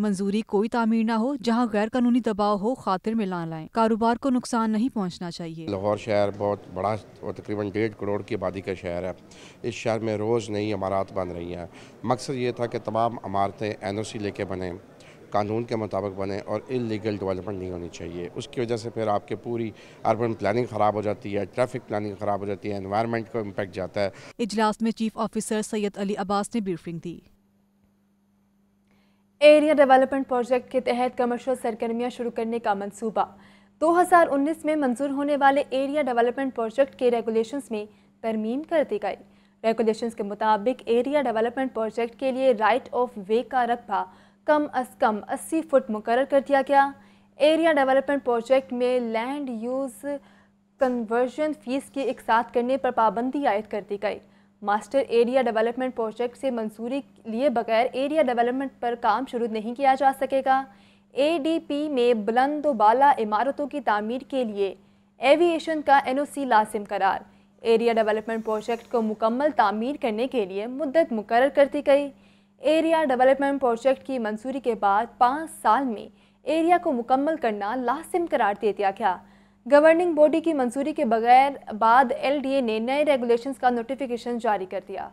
मंजूरी कोई तामीर ना हो जहाँ गैर कानूनी दबाव हो खातिर में ला लाए कारोबार को नुकसान नहीं पहुँचना चाहिए लाहौर शहर बहुत बड़ा और तकरीबन डेढ़ करोड़ की आबादी का शहर है इस शहर में रोज़ नई इमारत बन रही हैं मकसद ये था कि तमाम इमारतें एन ओ सी लेके बने कानून के मुताबिक बने और इलीगल डेवलपमेंट नहीं होनी चाहिए उसकी वजह से फिर आपके पूरी अर्बन प्लानिंग ख़राब हो जाती है ट्रैफिक प्लानिंग ख़राब हो जाती है इन्वायरमेंट को इम्पेक्ट जाता है इजलास में चीफ ऑफिसर सैयद अली अब्बास ने ब्रीफिंग दी एरिया डेवलपमेंट प्रोजेक्ट के तहत कमर्शियल सरगर्मियाँ शुरू करने का मंसूबा 2019 में मंजूर होने वाले एरिया डेवलपमेंट प्रोजेक्ट के रेगुलेशंस में तरमीम कर दी गई रेगुलेशंस के मुताबिक एरिया डेवलपमेंट प्रोजेक्ट के लिए राइट ऑफ वे का रकबा कम अज कम 80 फुट मुकर कर दिया गया एरिया डेवलपमेंट प्रोजेक्ट में लैंड यूज़ कन्वर्जन फ़ीस की एक साथ करने पर पाबंदी आयद कर दी गई मास्टर एरिया डेवलपमेंट प्रोजेक्ट से मंजूरी लिए बगैर एरिया डेवलपमेंट पर काम शुरू नहीं किया जा सकेगा एडीपी में बुलंद वाला इमारतों की तमीर के लिए एविएशन का एनओसी लाजिम करार एरिया डेवलपमेंट प्रोजेक्ट को मुकम्मल तमीर करने के लिए मुद्दत मुकर कर दी गई एरिया डेवलपमेंट प्रोजेक्ट की मंजूरी के बाद पाँच साल में एरिया को मुकम्मल करना लाजिम करार दे दिया गया गवर्निंग बॉडी की मंजूरी के बगैर बाद एलडीए ने नए रेगुलेशंस का नोटिफिकेशन जारी कर दिया